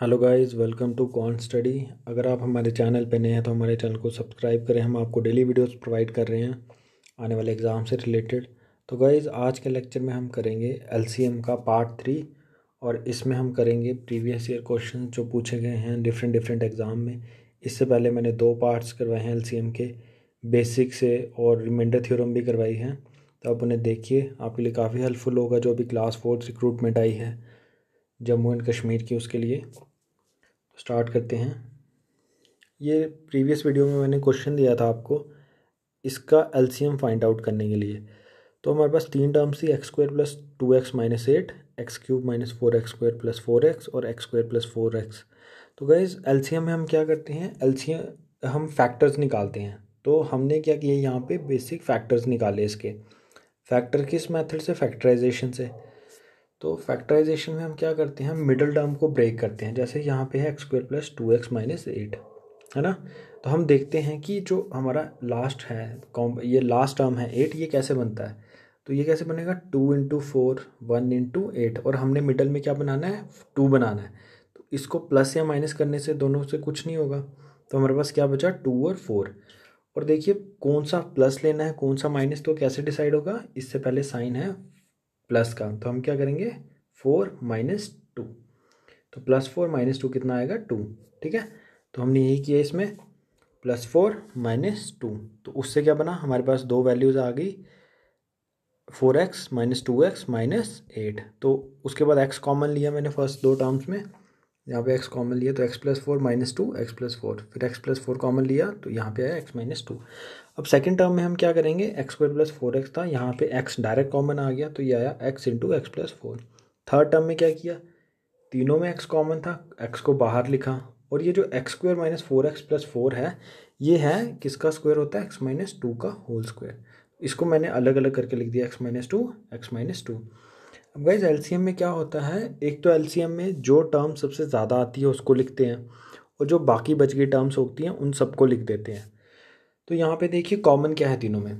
hello guys welcome to con study अगर आप हमारे चैनल पर नए हैं तो हमारे चैनल को सब्सक्राइब करें हम आपको डेली वीडियोस प्रोवाइड कर रहे हैं आने वाले एग्ज़ाम से रिलेटेड तो गाइस आज के लेक्चर में हम करेंगे एलसीएम का पार्ट थ्री और इसमें हम करेंगे प्रीवियस ईयर क्वेश्चन जो पूछे गए हैं डिफरेंट डिफरेंट एग्ज़ाम में इससे पहले मैंने दो पार्ट्स करवाए हैं एल के बेसिक से और रिमाइंडर थ्योरम भी करवाई है तो आप उन्हें देखिए आपके लिए काफ़ी हेल्पफुल होगा जो अभी क्लास फोर्थ रिक्रूटमेंट आई है जम्मू एंड कश्मीर की उसके लिए स्टार्ट करते हैं ये प्रीवियस वीडियो में मैंने क्वेश्चन दिया था आपको इसका एलसीएम फाइंड आउट करने के लिए तो हमारे पास तीन टर्म्स थी x square plus two x minus eight x cube minus four x square plus four x और x square plus four x तो गाइज एलसीएम में हम क्या करते हैं एलसीएम हम फैक्टर्स निकालते हैं तो हमने क्या किया यहाँ पे बेसिक फैक्टर्स निकाले इसके फैक्टर किस मेथड से फैक्टराइजेशन से तो फैक्टराइजेशन में हम क्या करते हैं हम मिडल टर्म को ब्रेक करते हैं जैसे यहाँ पे है x square plus two x minus eight है ना तो हम देखते हैं कि जो हमारा लास्ट है कॉम ये लास्ट टर्म है एट ये कैसे बनता है तो ये कैसे बनेगा two into four one into eight और हमने मिडल में क्या बनाना है टू बनाना है तो इसको प्लस या माइनस करने से दोनों से कुछ नहीं होगा तो हमारे पास क्या बचा टू और फोर और देखिए कौन सा प्लस लेना है कौन सा माइनस तो कैसे डिसाइड होगा इससे पहले साइन है प्लस का तो हम क्या करेंगे फोर माइनस टू तो प्लस फोर माइनस टू कितना आएगा टू ठीक है तो हमने यही किया इसमें प्लस फोर माइनस टू तो उससे क्या बना हमारे पास दो वैल्यूज़ आ गई four x minus two x minus eight तो उसके बाद एक्स कॉमन लिया मैंने फर्स्ट दो टर्म्स में यहाँ पे x कॉमन लिया तो x plus four minus two x plus four फिर x प्लस फोर कॉमन लिया तो यहाँ पे आया x माइनस टू अब सेकंड टर्म में हम क्या करेंगे x square plus four x था यहाँ पे x डायरेक्ट कॉमन आ गया तो ये आया x into x plus four third term में क्या किया तीनों में x कॉमन था x को बाहर लिखा और ये जो x square minus four x plus four है ये है किसका स्क्वायर होता है एक्स माइनस टू का होल स्क्वायर इसको मैंने अलग अलग करके लिख दिया x minus two x minus two अब गाइज एल में क्या होता है एक तो एल में जो टर्म सबसे ज़्यादा आती है उसको लिखते हैं और जो बाकी बच गई टर्म्स होती हैं उन सबको लिख देते हैं तो यहाँ पे देखिए कॉमन क्या है तीनों में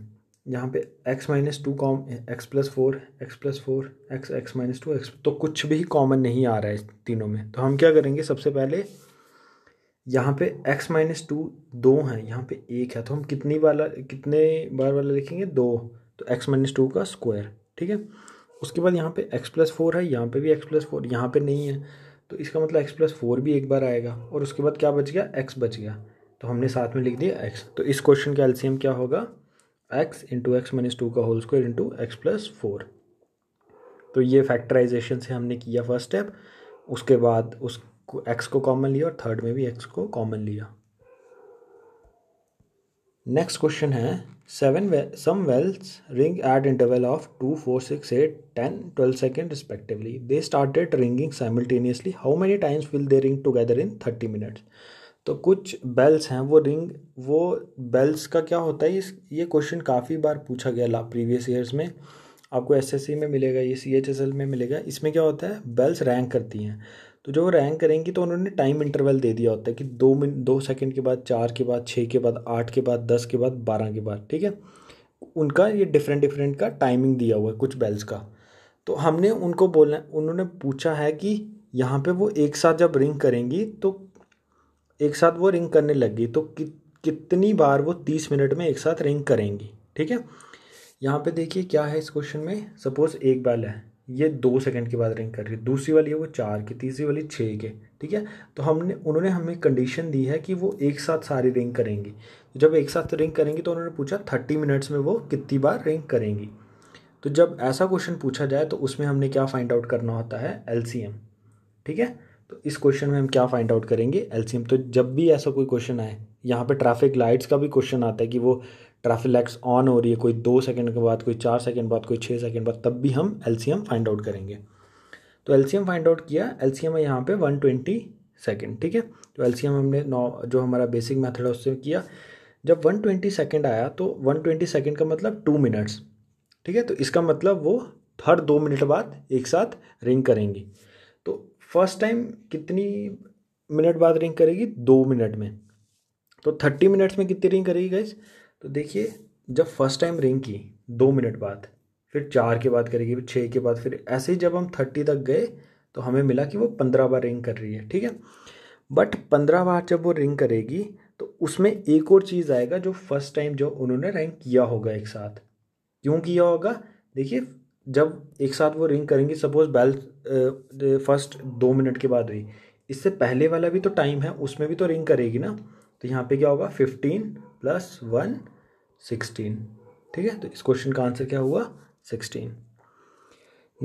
यहाँ पे x माइनस टू कॉम x plus four x plus four x x minus two x तो कुछ भी कॉमन नहीं आ रहा है तीनों में तो हम क्या करेंगे सबसे पहले यहाँ पे x माइनस टू दो हैं यहाँ पे एक है तो हम कितनी वाला कितने बार वाला लिखेंगे दो तो x माइनस टू का स्क्वायर ठीक है उसके बाद यहाँ पे एक्स प्लस फोर है यहाँ पे भी एक्स प्लस फोर यहाँ पर नहीं है तो इसका मतलब एक्स प्लस फोर भी एक बार आएगा और उसके बाद क्या बच गया एक्स बच गया तो हमने साथ में लिख दिया एक्स तो इस क्वेश्चन का एल्सीयम क्या होगा x into x minus two का whole square into x plus four तो ये फैक्टराइजेशन से हमने किया फर्स्ट स्टेप उसके बाद उसको एक्स को कॉमन लिया और थर्ड में भी एक्स को कॉमन लिया नेक्स्ट क्वेश्चन है seven some bells ring at interval of two four six eight ten twelve second respectively they started ringing simultaneously how many times will they ring together in thirty minutes तो कुछ bells हैं वो ring वो bells का क्या होता है ये क्वेश्चन काफ़ी बार पूछा गया ला प्रीवियस ईयर्स में आपको एस एस सी में मिलेगा ये सी एच एस एल में मिलेगा इसमें क्या होता है बेल्स रैंक करती हैं तो जब वो रैंक करेंगी तो उन्होंने टाइम इंटरवल दे दिया होता है कि दो मिनट दो सेकंड के बाद चार के बाद छः के बाद आठ के बाद दस के बाद बारह के बाद ठीक है उनका ये डिफरेंट डिफरेंट का टाइमिंग दिया हुआ है कुछ बेल्स का तो हमने उनको बोला उन्होंने पूछा है कि यहाँ पे वो एक साथ जब रिंग करेंगी तो एक साथ वो रिंग करने लग गई तो कि, कितनी बार वो तीस मिनट में एक साथ रिंग करेंगी ठीक है यहाँ पे देखिए क्या है इस क्वेश्चन में सपोज़ एक बैल है ये दो सेकंड के बाद रिंग कर रही है दूसरी वाली है वो चार की तीसरी वाली छः के ठीक है तो हमने उन्होंने हमें कंडीशन दी है कि वो एक साथ सारी रिंग करेंगी जब एक साथ रिंग करेंगी तो उन्होंने पूछा थर्टी मिनट्स में वो कितनी बार रिंग करेंगी तो जब ऐसा क्वेश्चन पूछा जाए तो उसमें हमने क्या फाइंड आउट करना होता है एल ठीक है तो इस क्वेश्चन में हम क्या फाइंड आउट करेंगे एलसीएम तो जब भी ऐसा कोई क्वेश्चन आए यहाँ पे ट्रैफिक लाइट्स का भी क्वेश्चन आता है कि वो ट्रैफिक लाइट्स ऑन हो रही है कोई दो सेकंड के बाद कोई चार सेकंड बाद कोई छः सेकंड बाद तब भी हम एलसीएम फाइंड आउट करेंगे तो एलसीएम फाइंड आउट किया एलसीएम है यहाँ पे ट्वेंटी सेकेंड ठीक है तो एलसीएम हमने नौ जो हमारा बेसिक मेथड है उससे किया जब ट्वेंटी सेकेंड आया तो ट्वेंटी सेकेंड का मतलब टू मिनट्स ठीक है तो इसका मतलब वो हर दो मिनट बाद एक साथ रिंग करेंगी फर्स्ट टाइम कितनी मिनट बाद रिंग करेगी दो मिनट में तो थर्टी मिनट्स में कितनी रिंग करेगी गाइज तो देखिए जब फर्स्ट टाइम रिंग की दो मिनट बाद फिर चार के बाद करेगी फिर छः के बाद फिर ऐसे ही जब हम थर्टी तक गए तो हमें मिला कि वो पंद्रह बार रिंग कर रही है ठीक है बट पंद्रह बार जब वो रिंग करेगी तो उसमें एक और चीज़ आएगा जो फर्स्ट टाइम जो उन्होंने रैंक किया होगा एक साथ क्यों किया होगा देखिए जब एक साथ वो रिंग करेंगी सपोज बैल फर्स्ट दो मिनट के बाद हुई इससे पहले वाला भी तो टाइम है उसमें भी तो रिंग करेगी ना तो यहाँ पे क्या होगा फिफ्टीन प्लस वन सिक्सटीन ठीक है तो इस क्वेश्चन का आंसर क्या हुआ सिक्सटीन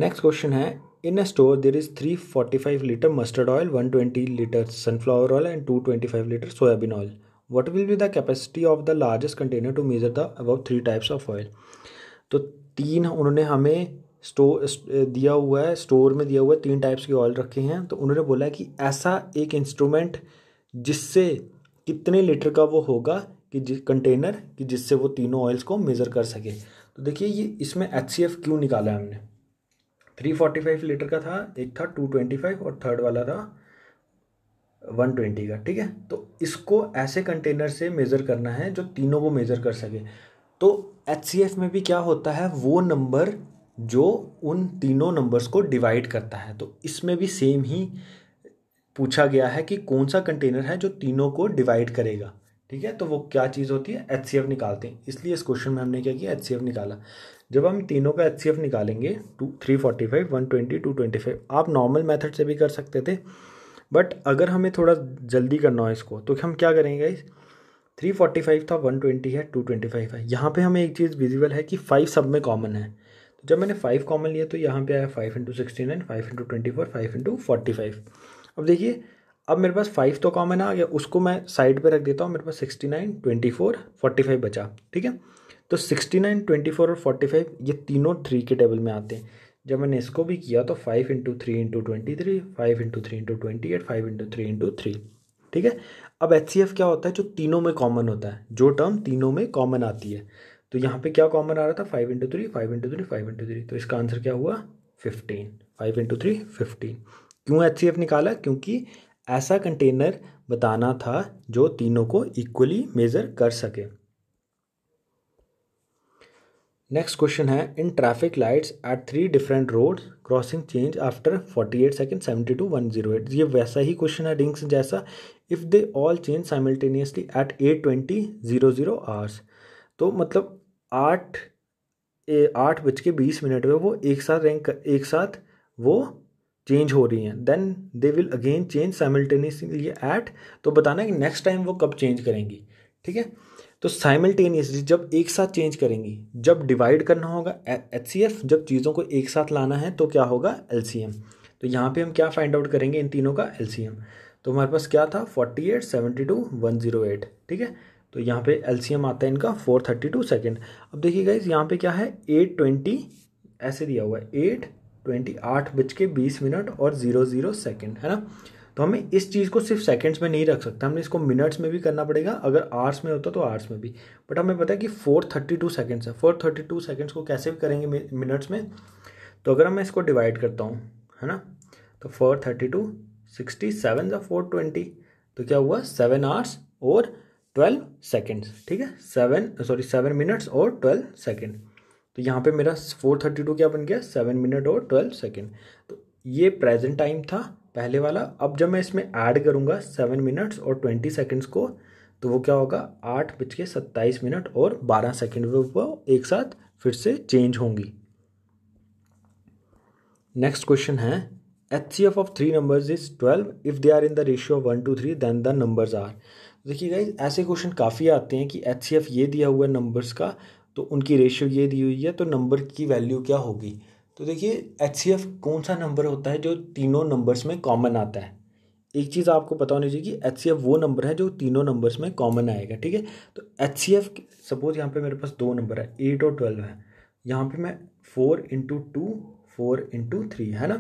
नेक्स्ट क्वेश्चन है in a store there is three forty five litre mustard oil one twenty litre sunflower oil and two twenty five litre soybean oil what will be the capacity of the largest container to measure the about three types of oil तो तीन उन्होंने हमें store दिया हुआ है store में दिया हुआ है तीन टाइप्स के ऑयल रखे हैं तो उन्होंने बोला कि ऐसा एक इंस्ट्रूमेंट जिससे कितने लीटर का वो होगा कि जिस कंटेनर कि जिससे वो तीनों ऑयल्स को मेज़र कर सके तो देखिए ये इसमें एच सी एफ क्यों निकाला है हमने थ्री फोर्टी फाइव लीटर का था एक था टू ट्वेंटी फाइव और थर्ड वाला था वन ट्वेंटी का ठीक है तो इसको ऐसे कंटेनर से मेज़र करना है जो तीनों को मेज़र कर सके तो एच में भी क्या होता है वो नंबर जो उन तीनों नंबर्स को डिवाइड करता है तो इसमें भी सेम ही पूछा गया है कि कौन सा कंटेनर है जो तीनों को डिवाइड करेगा ठीक है तो वो क्या चीज़ होती है एच निकालते हैं इसलिए इस क्वेश्चन में हमने क्या किया एच निकाला जब हम तीनों का एच निकालेंगे two three forty five one twenty two twenty five आप नॉर्मल मेथड से भी कर सकते थे बट अगर हमें थोड़ा जल्दी करना हो इसको तो हम क्या करेंगे इस थ्री फोर्टी फाइव था वन ट्वेंटी है टू ट्वेंटी फाइव है यहाँ पे हमें एक चीज़ विजिबल है कि फाइव सब में कॉमन है तो जब मैंने फाइव कॉमन लिया तो यहाँ पे आया five into sixty nine five into twenty four five into forty five अब देखिए अब मेरे पास फाइव तो कॉमन आ गया उसको मैं साइड पे रख देता हूँ मेरे पास sixty nine twenty four forty five बचा ठीक है तो सिक्सटी नाइन ट्वेंटी फोर और फोर्टी फाइव ये तीनों थ्री के टेबल में आते हैं जब मैंने इसको भी किया तो five into three into twenty three five into three into twenty eight five into three into three ठीक है अब एच क्या होता है जो तीनों में कॉमन होता है जो टर्म तीनों में कॉमन आती है तो यहाँ पे क्या कॉमन आ रहा था five into three five into three five into three तो इसका आंसर क्या हुआ fifteen five into three fifteen क्यों एच निकाला क्योंकि ऐसा कंटेनर बताना था जो तीनों को इक्वली मेज़र कर सके नेक्स्ट क्वेश्चन है in traffic lights at three different road crossing change after forty eight second seventy two one zero eight ये वैसा ही क्वेश्चन है रिंग्स जैसा if they all change simultaneously at eight twenty zero zero hours तो मतलब आठ आठ बज के बीस मिनट में वो एक साथ रैंक एक साथ वो चेंज हो रही हैं then they will again change simultaneously at तो बताना कि नेक्स्ट टाइम वो कब चेंज करेंगी ठीक है तो साइमल्टेनियसली जब एक साथ चेंज करेंगी जब डिवाइड करना होगा एच सी एफ जब चीज़ों को एक साथ लाना है तो क्या होगा एल सी एम तो यहाँ पे हम क्या फाइंड आउट करेंगे इन तीनों का एल सी एम तो हमारे पास क्या था forty eight seventy two one zero eight ठीक है तो यहाँ पे एल सी एम आता है इनका फोर थर्टी टू सेकेंड अब देखिए इस यहाँ पे क्या है एट ट्वेंटी ऐसे दिया हुआ है एट ट्वेंटी आठ बज के बीस मिनट और ज़ीरो ज़ीरो सेकेंड है ना तो हमें इस चीज़ को सिर्फ सेकेंड्स में नहीं रख सकता हमें इसको मिनट्स में भी करना पड़ेगा अगर आर्ट्स में होता तो आर्ट्स में भी बट हमें पता है कि फोर थर्टी टू सेकेंड्स है फोर थर्टी टू सेकेंड्स को कैसे भी करेंगे मिनट्स में तो अगर मैं इसको डिवाइड करता हूँ है ना तो four thirty two sixty seven या फोर ट्वेंटी तो क्या हुआ सेवन आवर्स और ट्वेल्व सेकेंड्स ठीक है सेवन सॉरी सेवन मिनट्स और ट्वेल्व सेकेंड तो यहाँ पे मेरा फोर थर्टी टू क्या बन गया सेवन मिनट और ट्वेल्व सेकेंड तो ये प्रेजेंट टाइम था पहले वाला अब जब मैं इसमें ऐड करूँगा सेवन मिनट्स और ट्वेंटी सेकेंड्स को तो वो क्या होगा आठ बज के सत्ताईस मिनट और बारह सेकेंड वो एक साथ फिर से चेंज होंगी नेक्स्ट क्वेश्चन है H C F of three numbers is twelve if they are in the ratio one two three then the numbers are देखिए गाइज ऐसे क्वेश्चन काफ़ी आते हैं कि एच सी एफ ये दिया हुआ है नंबर्स का तो उनकी रेशियो ये दी हुई है तो नंबर की वैल्यू क्या होगी तो देखिए एच कौन सा नंबर होता है जो तीनों नंबर्स में कॉमन आता है एक चीज़ आपको पता होनी चाहिए कि एच वो नंबर है जो तीनों नंबर्स में कॉमन आएगा ठीक है तो एच सी एफ़ सपोज यहाँ पे मेरे पास दो नंबर है एट और ट्वेल्व है यहाँ पे मैं four into two four into three है ना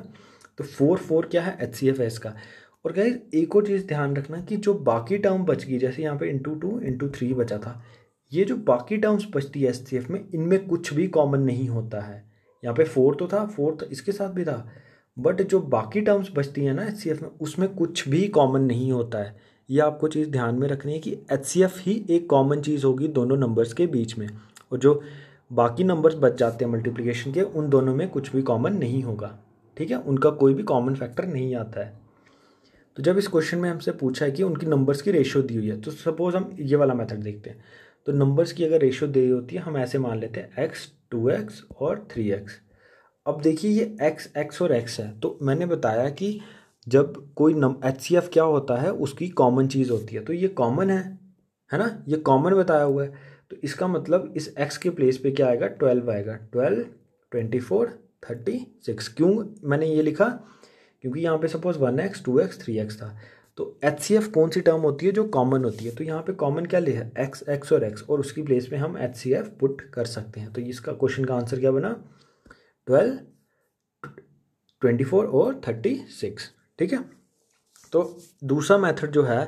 तो फोर फोर क्या है एच सी एफ है इसका और क्या एक और चीज़ ध्यान रखना कि जो बाकी टर्म बच गई जैसे यहाँ पे इंटू टू इंटू थ्री बचा था ये जो बाकी टर्म्स बचती है एच सी एफ में इनमें कुछ भी कॉमन नहीं होता है यहाँ पे फोर तो था फोर्थ तो इसके साथ भी था बट जो बाकी टर्म्स बचती हैं ना एच में उसमें कुछ भी कॉमन नहीं होता है ये आपको चीज़ ध्यान में रखनी है कि एच ही एक कॉमन चीज़ होगी दोनों नंबर्स के बीच में और जो बाकी नंबर्स बच जाते हैं मल्टीप्लिकेशन के उन दोनों में कुछ भी कॉमन नहीं होगा ठीक है उनका कोई भी कॉमन फैक्टर नहीं आता है तो जब इस क्वेश्चन में हमसे पूछा है कि उनकी नंबर्स की रेशियो दी हुई है तो सपोज़ हम ये वाला मेथड देखते हैं तो नंबर्स की अगर रेशो दी होती है हम ऐसे मान लेते हैं एक्स टू एक्स और थ्री एक्स अब देखिए ये एक्स एक्स और एक्स है तो मैंने बताया कि जब कोई नम एच सी एफ क्या होता है उसकी कॉमन चीज़ होती है तो ये कॉमन है है ना ये कॉमन बताया हुआ है तो इसका मतलब इस एक्स के प्लेस पे क्या आएगा ट्वेल्व आएगा twelve twenty four thirty six क्यों मैंने ये लिखा क्योंकि यहाँ पे suppose one x two x three x था तो एच सी एफ कौन सी टर्म होती है जो कॉमन होती है तो यहाँ पे कॉमन क्या लिखा है एक्स एक्स और एक्स और उसकी प्लेस में हम एच सी एफ पुट कर सकते हैं तो इसका क्वेश्चन का आंसर क्या बना ट्वेल्व ट्वेंटी फोर और थर्टी सिक्स ठीक है तो दूसरा मेथड जो है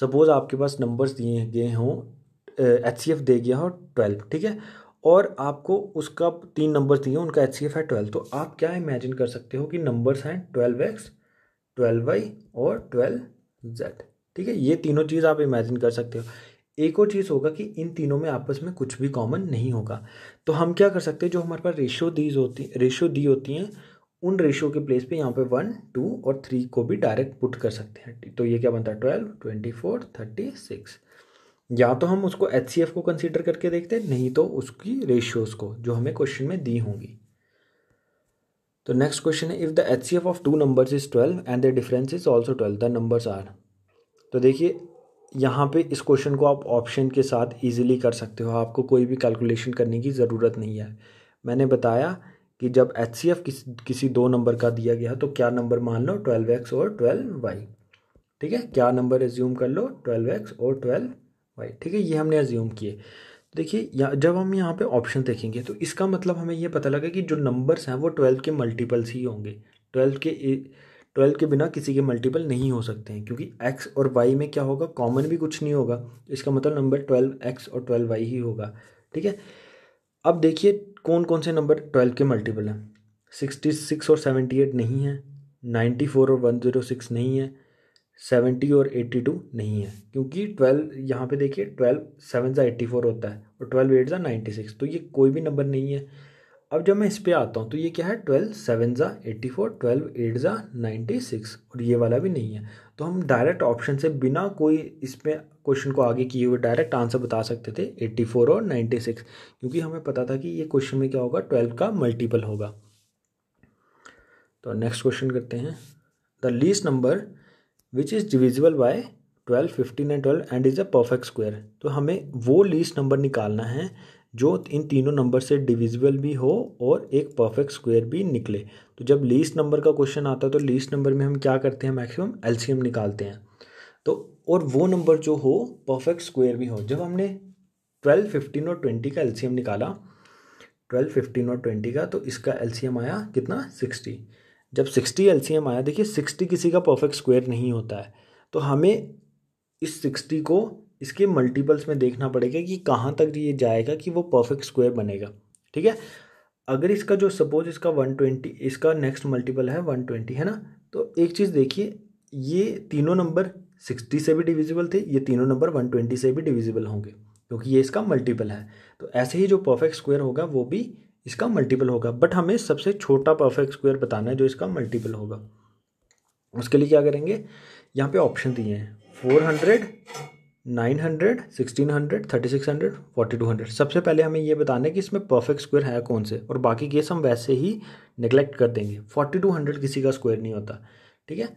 सपोज़ आपके पास नंबर्स दिए गए हों एच सी एफ़ दे गया हो ट्वेल्व ठीक है और आपको उसका तीन नंबर्स दिए उनका एच सी एफ़ है ट्वेल्व तो आप क्या इमेजिन कर सकते हो कि नंबर्स हैं ट्वेल्व एक्स ट्वेल्व वाई और ट्वेल्व जेड ठीक है ये तीनों चीज़ आप इमेजिन कर सकते हो एक और चीज़ होगा कि इन तीनों में आपस में कुछ भी कॉमन नहीं होगा तो हम क्या कर सकते हैं जो हमारे पास रेशियो दीज होती रेशियो दी होती हैं उन रेशियो के प्लेस पे यहाँ पे वन टू और थ्री को भी डायरेक्ट पुट कर सकते हैं तो ये क्या बनता है twelve twenty four thirty six या तो हम उसको एच को कंसिडर करके देखते हैं नहीं तो उसकी रेशियोज़ को जो हमें क्वेश्चन में दी होंगी तो नेक्स्ट क्वेश्चन है if the H C F of two numbers is twelve and the difference is also twelve the numbers are तो देखिए यहाँ पे इस क्वेश्चन को आप ऑप्शन के साथ ईजिली कर सकते हो आपको कोई भी कैलकुलेशन करने की ज़रूरत नहीं है मैंने बताया कि जब एच सी एफ किसी दो नंबर का दिया गया तो क्या नंबर मान लो ट्वेल्व एक्स और ट्वेल्व वाई ठीक है क्या नंबर एज्यूम कर लो ट्वेल्व एक्स और ट्वेल्व वाई ठीक है ये हमने एज्यूम किए देखिए या जब हम यहाँ पे ऑप्शन देखेंगे तो इसका मतलब हमें ये पता लगा कि जो नंबर्स हैं वो ट्वेल्व के मल्टीपल्स ही होंगे ट्वेल्थ के ट्वेल्व के बिना किसी के मल्टीपल नहीं हो सकते हैं क्योंकि एक्स और वाई में क्या होगा कॉमन भी कुछ नहीं होगा इसका मतलब नंबर ट्वेल्व एक्स और ट्वेल्व वाई ही होगा ठीक है अब देखिए कौन कौन से नंबर ट्वेल्व के मल्टीपल हैं सिक्सटी सिक्स और सेवेंटी एट नहीं है नाइन्टी फोर और वन ज़ीरो सिक्स नहीं है सेवेंटी और एट्टी टू नहीं है क्योंकि ट्वेल्व यहाँ पे देखिए ट्वेल्व सेवन ज़ा एट्टी फोर होता है और ट्वेल्व एट ज़ा नाइन्टी सिक्स तो ये कोई भी नंबर नहीं है अब जब मैं इस पर आता हूँ तो ये क्या है ट्वेल्व सेवन ज़ा एट्टी फोर ट्वेल्व एट ज़ा नाइन्टी सिक्स और ये वाला भी नहीं है तो हम डायरेक्ट ऑप्शन से बिना कोई इसमें क्वेश्चन को आगे किए हुए डायरेक्ट आंसर बता सकते थे एट्टी फोर और नाइन्टी सिक्स क्योंकि हमें पता था कि ये क्वेश्चन में क्या होगा ट्वेल्व का मल्टीपल होगा तो नेक्स्ट क्वेश्चन करते हैं the least number which is divisible by twelve fifteen and twelve and is a perfect square तो हमें वो लीस्ट नंबर निकालना है जो इन तीनों नंबर से डिविजिबल भी हो और एक परफेक्ट स्क्वायर भी निकले तो जब लीस्ट नंबर का क्वेश्चन आता है तो लीस्ट नंबर में हम क्या करते हैं मैक्सिमम एलसीएम निकालते हैं तो और वो नंबर जो हो परफेक्ट स्क्वायर भी हो जब हमने ट्वेल्व फिफ्टीन और ट्वेंटी का एलसीएम निकाला ट्वेल्व फिफ्टीन और ट्वेंटी का तो इसका एलसीएम आया कितना सिक्सटी जब सिक्सटी एलसीएम आया देखिए सिक्सटी किसी का परफेक्ट स्क्वायर नहीं होता है तो हमें इस सिक्सटी को इसके मल्टीपल्स में देखना पड़ेगा कि कहाँ तक ये जाएगा कि वो परफेक्ट स्क्वायर बनेगा ठीक है अगर इसका जो सपोज इसका वन ट्वेंटी इसका नेक्स्ट मल्टीपल है वन ट्वेंटी है ना तो एक चीज़ देखिए ये तीनों नंबर सिक्सटी से भी डिविजिबल थे ये तीनों नंबर वन ट्वेंटी से भी डिविजिबल होंगे क्योंकि ये इसका मल्टीपल है तो ऐसे ही जो परफेक्ट स्क्वायर होगा वो भी इसका मल्टीपल होगा बट हमें सबसे छोटा परफेक्ट स्क्वायर बताना है जो इसका मल्टीपल होगा उसके लिए क्या करेंगे यहाँ पे ऑप्शन दिए हैं four hundred nine hundred sixteen hundred thirty six hundred forty two hundred सबसे पहले हमें ये बताना है कि इसमें परफेक्ट स्क्वायर है कौन से और बाकी केस हम वैसे ही निगलेक्ट कर देंगे फोर्टी टू हंड्रेड किसी का स्क्वायर नहीं होता ठीक है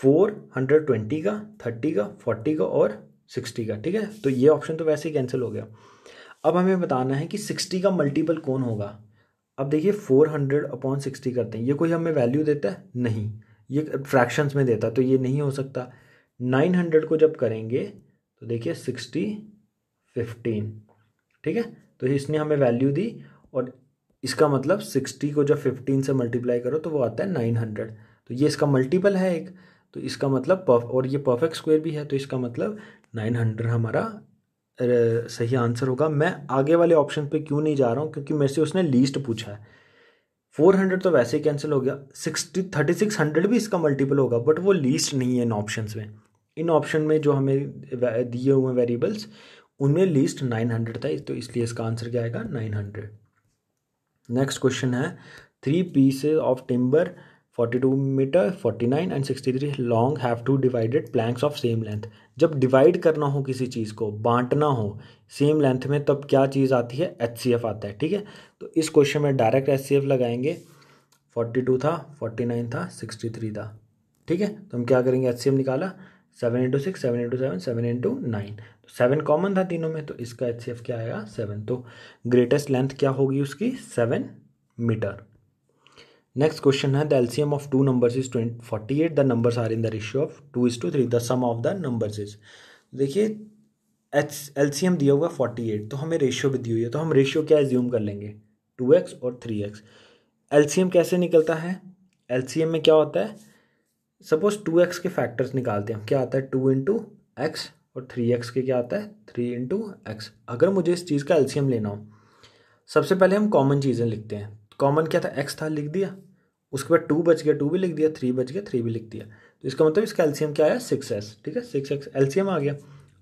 फोर हंड्रेड ट्वेंटी का थर्टी का फोर्टी का और सिक्सटी का ठीक है तो ये ऑप्शन तो वैसे ही कैंसिल हो गया अब हमें बताना है कि सिक्सटी का मल्टीपल कौन होगा अब देखिए फोर हंड्रेड अपॉन सिक्सटी करते हैं ये कोई हमें वैल्यू देता है नहीं ये फ्रैक्शंस में देता तो ये नहीं हो सकता नाइन हंड्रेड को जब करेंगे तो देखिए सिक्सटी फिफ्टीन ठीक है तो इसने हमें वैल्यू दी और इसका मतलब सिक्सटी को जब फिफ्टीन से मल्टीप्लाई करो तो वो आता है नाइन हंड्रेड तो ये इसका मल्टीपल है एक तो इसका मतलब और ये परफेक्ट स्क्वायर भी है तो इसका मतलब नाइन हंड्रेड हमारा सही आंसर होगा मैं आगे वाले ऑप्शन पे क्यों नहीं जा रहा हूँ क्योंकि मेरे से उसने लीस्ट पूछा है फोर हंड्रेड तो वैसे ही कैंसिल हो गया सिक्सटी थर्टी सिक्स हंड्रेड भी इसका मल्टीपल होगा बट वो लीस्ट नहीं है इन ऑप्शन में इन ऑप्शन में जो हमें दिए हुए वेरिएबल्स उनमें लीस्ट नाइन हंड्रेड था तो इसलिए इसका आंसर क्या आएगा नाइन हंड्रेड नेक्स्ट क्वेश्चन है three pieces of timber 42 metre 49 and 63 long have to divided planks of same length जब डिवाइड करना हो किसी चीज़ को बांटना हो सेम लेंथ में तब क्या चीज़ आती है एच आता है ठीक है तो इस क्वेश्चन में डायरेक्ट एच लगाएंगे 42 था 49 था 63 था ठीक है तो हम क्या करेंगे एच निकाला seven into six seven into seven seven into nine तो सेवन कॉमन था तीनों में तो इसका एच क्या आएगा सेवन तो ग्रेटेस्ट लेंथ क्या होगी उसकी सेवन मीटर नेक्स्ट क्वेश्चन है LCM of two numbers is twenty forty eight the numbers are in the ratio of two is two three the sum of the numbers is देखिए H L C M दिया हुआ forty eight तो हमें ratio भी दी हुई है तो हम रेशियो क्या एज्यूम कर लेंगे टू एक्स और three X L C M कैसे निकलता है एल सी एम में क्या होता है सपोज टू एक्स के फैक्टर्स निकालते हैं क्या आता है टू इंटू एक्स और थ्री एक्स के क्या आता है थ्री इंटू एक्स अगर मुझे इस चीज़ का एल सी एम लेना हो सबसे पहले हम कॉमन चीज़ें लिखते हैं कॉमन क्या था एक्स था लिख दिया उसके बाद टू बच गया टू भी लिख दिया थ्री बच गया थ्री भी लिख दिया तो इसका मतलब इसका एल्सीयम क्या आया सिक्स एस ठीक है सिक्स एक्स एल्सीयम आ गया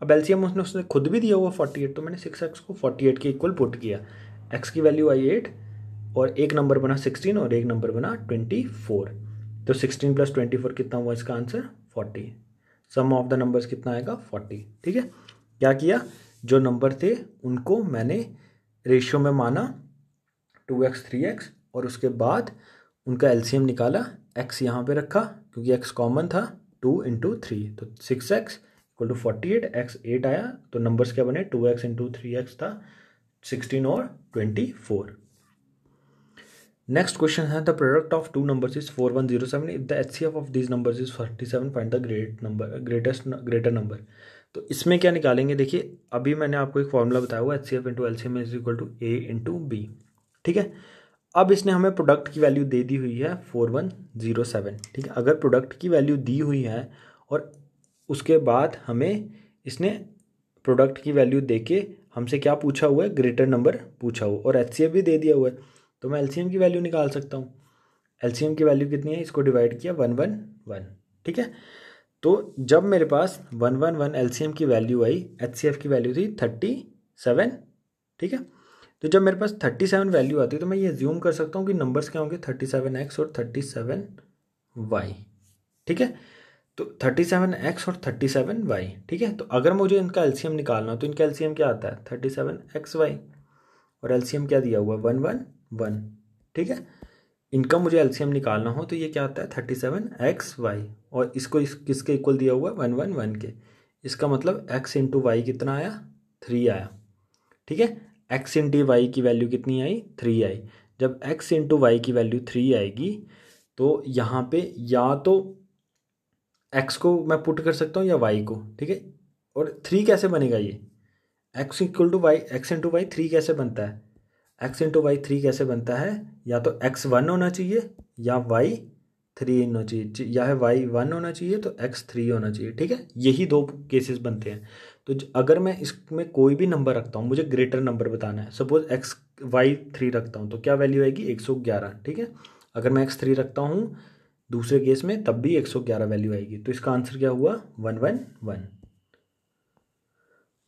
अब एल्सीयम उसने उसने खुद भी दिया हुआ फोर्टी एट तो मैंने सिक्स एक्स को फोर्टी एट के इक्वल पुट किया एक्स की वैल्यू आई एट और एक नंबर बना सिक्सटीन और एक नंबर बना ट्वेंटी फोर तो सिक्सटीन प्लस ट्वेंटी फोर कितना हुआ इसका answer forty sum of the numbers कितना आएगा फोर्टी ठीक है क्या किया जो नंबर थे उनको मैंने रेशियो में माना टू एक्स थ्री एक्स और उसके बाद उनका एलसीएम निकाला एक्स यहाँ पे रखा क्योंकि एक्स कॉमन था टू इंटू थ्री तो six X equal to forty eight X eight आया तो नंबर्स क्या बने two X into three x था सिक्सटीन और ट्वेंटी फोर नेक्स्ट क्वेश्चन है the product of two numbers is four one zero seven if the H C F of these number is forty seven find the great number greatest greater number तो इसमें क्या निकालेंगे देखिए अभी मैंने आपको एक फॉर्मूला बताया हुआ H C F into L C M is equal to A into B ठीक है अब इसने हमें प्रोडक्ट की वैल्यू दे दी हुई है फोर वन ज़ीरो सेवन ठीक है अगर प्रोडक्ट की वैल्यू दी हुई है और उसके बाद हमें इसने प्रोडक्ट की वैल्यू दे के हमसे क्या पूछा हुआ है ग्रेटर नंबर पूछा हुआ और एच भी दे दिया हुआ है तो मैं एल की वैल्यू निकाल सकता हूँ एल की वैल्यू कितनी है इसको डिवाइड किया वन वन वन ठीक है तो जब मेरे पास वन वन वन एल की वैल्यू आई एच की वैल्यू थी थर्टी सेवन ठीक है तो जब मेरे पास थर्टी सेवन वैल्यू आती है तो मैं ये ज्यूम कर सकता हूँ कि नंबर्स क्या होंगे थर्टी सेवन एक्स और थर्टी सेवन वाई ठीक है तो थर्टी सेवन एक्स और थर्टी सेवन वाई ठीक है तो अगर मुझे इनका एलसीएम निकालना हो तो इनका एलसीएम क्या आता है थर्टी सेवन एक्स वाई और एलसीएम क्या दिया हुआ है वन वन वन ठीक है इनका मुझे एलसीएम निकालना हो तो ये क्या आता है थर्टी सेवन एक्स वाई और इसको इस, किसके इक्वल दिया हुआ है वन वन वन के इसका मतलब एक्स इंटू वाई कितना आया थ्री आया ठीक है एक्स इंटी वाई की वैल्यू कितनी आई थ्री आई जब एक्स इंटू वाई की वैल्यू थ्री आएगी तो यहाँ पे या तो एक्स को मैं पुट कर सकता हूँ या वाई को ठीक है और थ्री कैसे बनेगा ये X equal to Y X into Y three कैसे बनता है एक्स इंटू वाई थ्री कैसे बनता है या तो एक्स वन होना चाहिए या वाई थ्री होना चाहिए या है वाई वन होना चाहिए तो एक्स थ्री होना चाहिए ठीक है यही दो केसेस बनते हैं तो अगर मैं इसमें कोई भी नंबर रखता हूँ मुझे ग्रेटर नंबर बताना है सपोज एक्स वाई थ्री रखता हूँ तो क्या वैल्यू आएगी एक सौ ग्यारह ठीक है अगर मैं एक्स थ्री रखता हूँ दूसरे केस में तब भी एक सौ ग्यारह वैल्यू आएगी तो इसका आंसर क्या हुआ one one one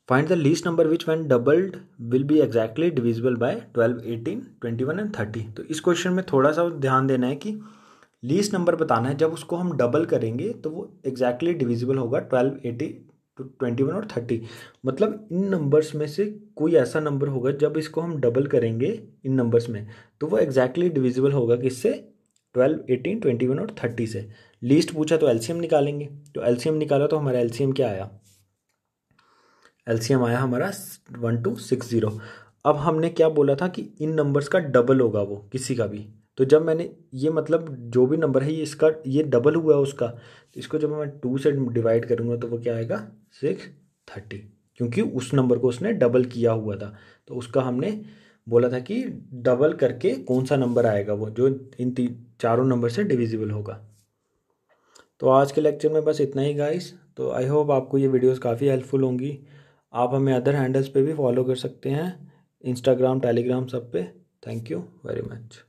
find the least number which one doubled will be exactly divisible by twelve eighteen twenty one and thirty तो इस क्वेश्चन में थोड़ा सा ध्यान देना है कि लीस्ट नंबर बताना है जब उसको हम डबल करेंगे तो वो एग्जैक्टली exactly डिविजिबल होगा ट्वेल्व एटी ट्वेंटी वन और थर्टी मतलब इन नंबर्स में से कोई ऐसा नंबर होगा जब इसको हम डबल करेंगे इन नंबर्स में तो वो एग्जैक्टली exactly डिविजिबल होगा किससे ट्वेल्व एटीन ट्वेंटी वन और थर्टी से लीस्ट पूछा तो एलसीएम निकालेंगे तो एलसीएम निकाला तो हमारा एलसीएम क्या आया एलसीएम आया हमारा वन टू सिक्स ज़ीरो अब हमने क्या बोला था कि इन नंबर्स का डबल होगा वो किसी का भी तो जब मैंने ये मतलब जो भी नंबर है ये इसका ये डबल हुआ है उसका तो इसको जब मैं टू से डिवाइड करूँगा तो वो क्या आएगा सिक्स थर्टी क्योंकि उस नंबर को उसने डबल किया हुआ था तो उसका हमने बोला था कि डबल करके कौन सा नंबर आएगा वो जो इन तीन चारों नंबर से डिविजिबल होगा तो आज के लेक्चर में बस इतना ही गाइस तो आई होप आपको ये वीडियोस काफ़ी हेल्पफुल होंगी आप हमें अदर हैंडल्स पे भी फॉलो कर सकते हैं इंस्टाग्राम टेलीग्राम सब पे थैंक यू वेरी मच